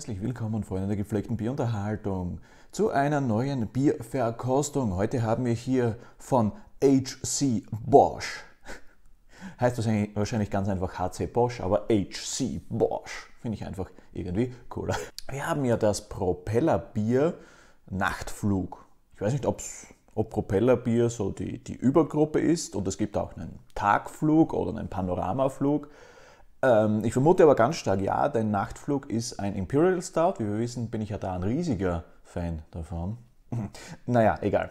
Herzlich willkommen, Freunde der gepflegten Bierunterhaltung, zu einer neuen Bierverkostung. Heute haben wir hier von HC Bosch. Heißt wahrscheinlich, wahrscheinlich ganz einfach HC Bosch, aber HC Bosch. Finde ich einfach irgendwie cooler. Wir haben ja das Propellerbier Nachtflug. Ich weiß nicht, ob's, ob Propellerbier so die, die Übergruppe ist und es gibt auch einen Tagflug oder einen Panoramaflug. Ähm, ich vermute aber ganz stark ja, denn Nachtflug ist ein Imperial Stout. Wie wir wissen, bin ich ja da ein riesiger Fan davon. naja, egal.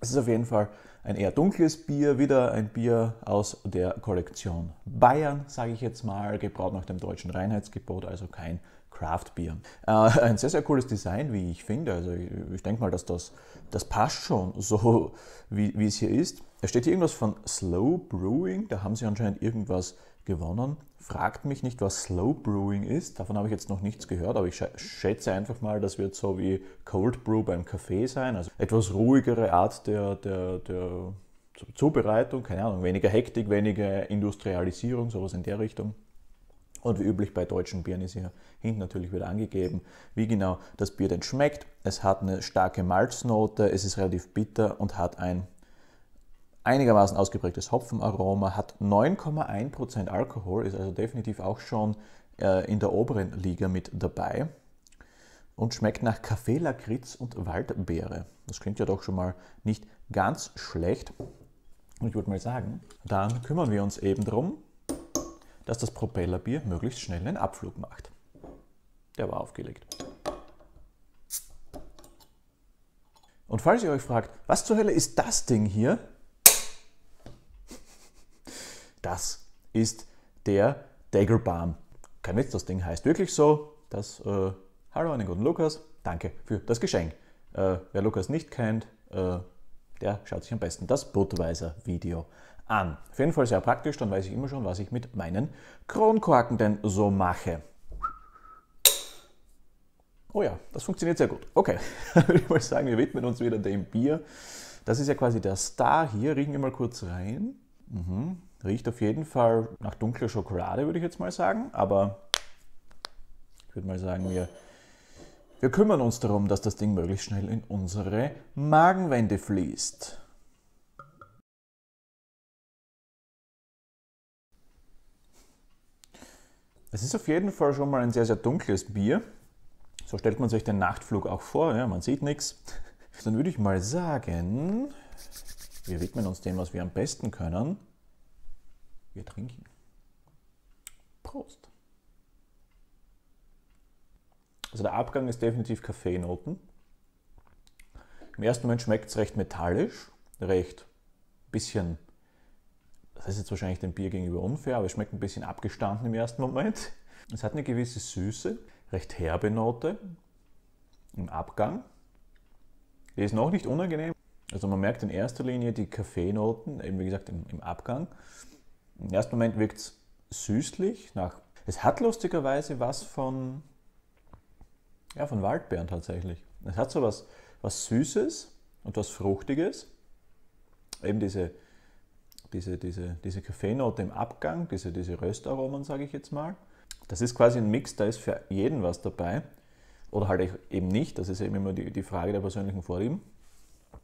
Es ist auf jeden Fall ein eher dunkles Bier, wieder ein Bier aus der Kollektion Bayern, sage ich jetzt mal, gebraut nach dem deutschen Reinheitsgebot, also kein Craft-Bier. Äh, ein sehr, sehr cooles Design, wie ich finde. Also ich, ich denke mal, dass das, das passt schon so, wie, wie es hier ist. Es steht hier irgendwas von Slow Brewing, da haben sie anscheinend irgendwas gewonnen. Fragt mich nicht, was Slow Brewing ist. Davon habe ich jetzt noch nichts gehört, aber ich schätze einfach mal, das wird so wie Cold Brew beim Kaffee sein. Also etwas ruhigere Art der, der, der äh, zur, Zubereitung, keine Ahnung, weniger Hektik, weniger Industrialisierung, sowas in der Richtung. Und wie üblich bei deutschen Bieren ist hier hinten natürlich wieder angegeben, wie genau das Bier denn schmeckt. Es hat eine starke Malznote, es ist relativ bitter und hat ein einigermaßen ausgeprägtes Hopfenaroma, hat 9,1% Alkohol, ist also definitiv auch schon äh, in der oberen Liga mit dabei und schmeckt nach Kaffee, Lakritz und Waldbeere. Das klingt ja doch schon mal nicht ganz schlecht. Und ich würde mal sagen, dann kümmern wir uns eben darum, dass das Propellerbier möglichst schnell einen Abflug macht. Der war aufgelegt. Und falls ihr euch fragt, was zur Hölle ist das Ding hier? Das ist der Dagger Balm. Kein Witz, das Ding heißt wirklich so. Das äh, hallo einen guten Lukas, danke für das Geschenk. Äh, wer Lukas nicht kennt, äh, der schaut sich am besten das Budweiser Video an. Auf jeden Fall sehr praktisch, dann weiß ich immer schon, was ich mit meinen Kronkorken denn so mache. Oh ja, das funktioniert sehr gut. Okay, dann würde ich mal sagen, wir widmen uns wieder dem Bier. Das ist ja quasi der Star hier. Riechen wir mal kurz rein. Mhm. Riecht auf jeden Fall nach dunkler Schokolade, würde ich jetzt mal sagen. Aber ich würde mal sagen, wir wir kümmern uns darum, dass das Ding möglichst schnell in unsere Magenwände fließt. Es ist auf jeden Fall schon mal ein sehr, sehr dunkles Bier. So stellt man sich den Nachtflug auch vor, ja, man sieht nichts. Dann würde ich mal sagen, wir widmen uns dem, was wir am besten können. Wir trinken. Prost! Also der Abgang ist definitiv Kaffeenoten. Im ersten Moment schmeckt es recht metallisch, recht bisschen, das ist jetzt wahrscheinlich dem Bier gegenüber unfair, aber es schmeckt ein bisschen abgestanden im ersten Moment. Es hat eine gewisse Süße, recht herbe Note im Abgang. Die ist noch nicht unangenehm. Also man merkt in erster Linie die Kaffeenoten, eben wie gesagt im, im Abgang. Im ersten Moment wirkt es süßlich. Nach. Es hat lustigerweise was von ja, von Waldbeeren tatsächlich. Es hat so was, was Süßes und was Fruchtiges. Eben diese, diese, diese, diese Kaffeenote im Abgang, diese, diese Röstaromen, sage ich jetzt mal. Das ist quasi ein Mix, da ist für jeden was dabei. Oder halt e- eben nicht, das ist eben immer die, die Frage der persönlichen Vorlieben.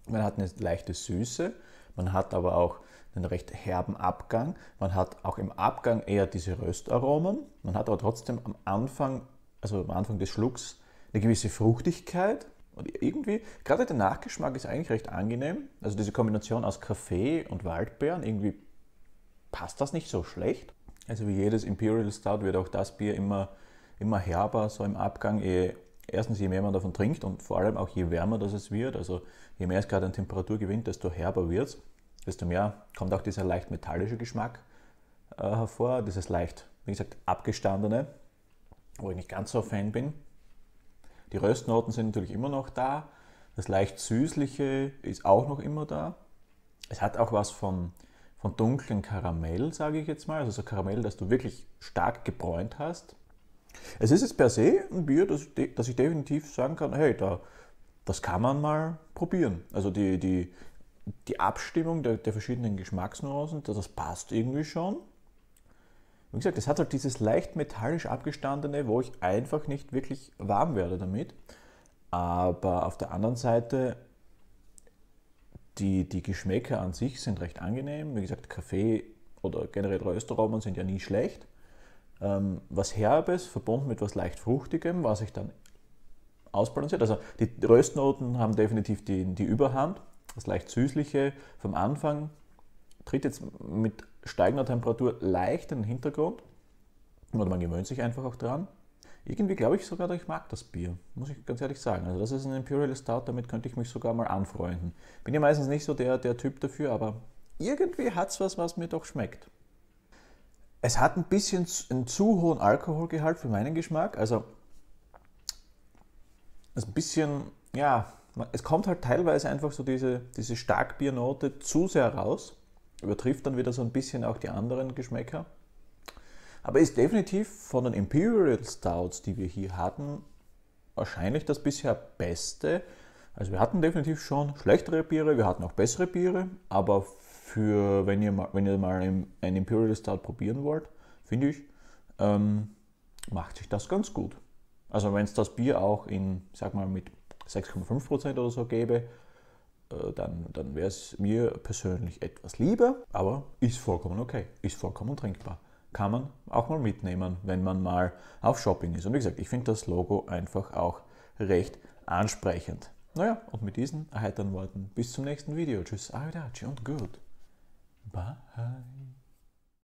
Man hat eine leichte Süße, man hat aber auch einen recht herben Abgang. Man hat auch im Abgang eher diese Röstaromen. Man hat aber trotzdem am Anfang, also am Anfang des Schlucks, eine gewisse Fruchtigkeit. Und irgendwie, gerade der Nachgeschmack ist eigentlich recht angenehm. Also diese Kombination aus Kaffee und Waldbeeren, irgendwie passt das nicht so schlecht. Also wie jedes Imperial Stout wird auch das Bier immer, immer herber, so im Abgang. Je, eh, erstens, je mehr man davon trinkt und vor allem auch je wärmer das es wird, also je mehr es gerade an Temperatur gewinnt, desto herber wird es. Desto mehr kommt auch dieser leicht metallische Geschmack äh, hervor, dieses leicht, wie gesagt, abgestandene, wo ich nicht ganz so Fan bin. Die Röstnoten sind natürlich immer noch da. Das leicht süßliche ist auch noch immer da. Es hat auch was von, von dunklem Karamell, sage ich jetzt mal. Also so Karamell, das du wirklich stark gebräunt hast. Es ist jetzt per se ein Bier, das, das ich definitiv sagen kann, hey, da, das kann man mal probieren. Also die, die, die Abstimmung der, der verschiedenen Geschmacksnuancen, das passt irgendwie schon. Wie gesagt, es hat halt dieses leicht metallisch abgestandene, wo ich einfach nicht wirklich warm werde damit. Aber auf der anderen Seite, die, die Geschmäcker an sich sind recht angenehm. Wie gesagt, Kaffee oder generell Röstaromen sind ja nie schlecht. Ähm, was Herbes verbunden mit was leicht Fruchtigem, was ich dann ausbalanciert. Also die Röstnoten haben definitiv die, die Überhand. Das leicht Süßliche vom Anfang tritt jetzt mit steigender Temperatur leicht in den Hintergrund. Oder man gewöhnt sich einfach auch dran. Irgendwie glaube ich sogar, dass ich mag das Bier, muss ich ganz ehrlich sagen. Also das ist ein Imperial Stout, damit könnte ich mich sogar mal anfreunden. Bin ja meistens nicht so der, der Typ dafür, aber irgendwie hat es was, was mir doch schmeckt. Es hat ein bisschen einen zu hohen Alkoholgehalt für meinen Geschmack. Also ist ein bisschen, ja, es kommt halt teilweise einfach so diese, diese Starkbiernote zu sehr raus. Übertrifft dann wieder so ein bisschen auch die anderen Geschmäcker. Aber ist definitiv von den Imperial Stouts, die wir hier hatten, wahrscheinlich das bisher beste. Also wir hatten definitiv schon schlechtere Biere, wir hatten auch bessere Biere, aber für wenn ihr mal, wenn ihr mal ein Imperial Stout probieren wollt, finde ich, ähm, macht sich das ganz gut. Also wenn es das Bier auch in, sag mal, mit 6,5% oder so gäbe, äh, dann, dann wäre es mir persönlich etwas lieber, aber ist vollkommen okay, ist vollkommen trinkbar. Kann man auch mal mitnehmen, wenn man mal auf Shopping ist. Und wie gesagt, ich finde das Logo einfach auch recht ansprechend. Naja, und mit diesen erheiternden Worten bis zum nächsten Video. Tschüss, Arrivederci und gut. Bye.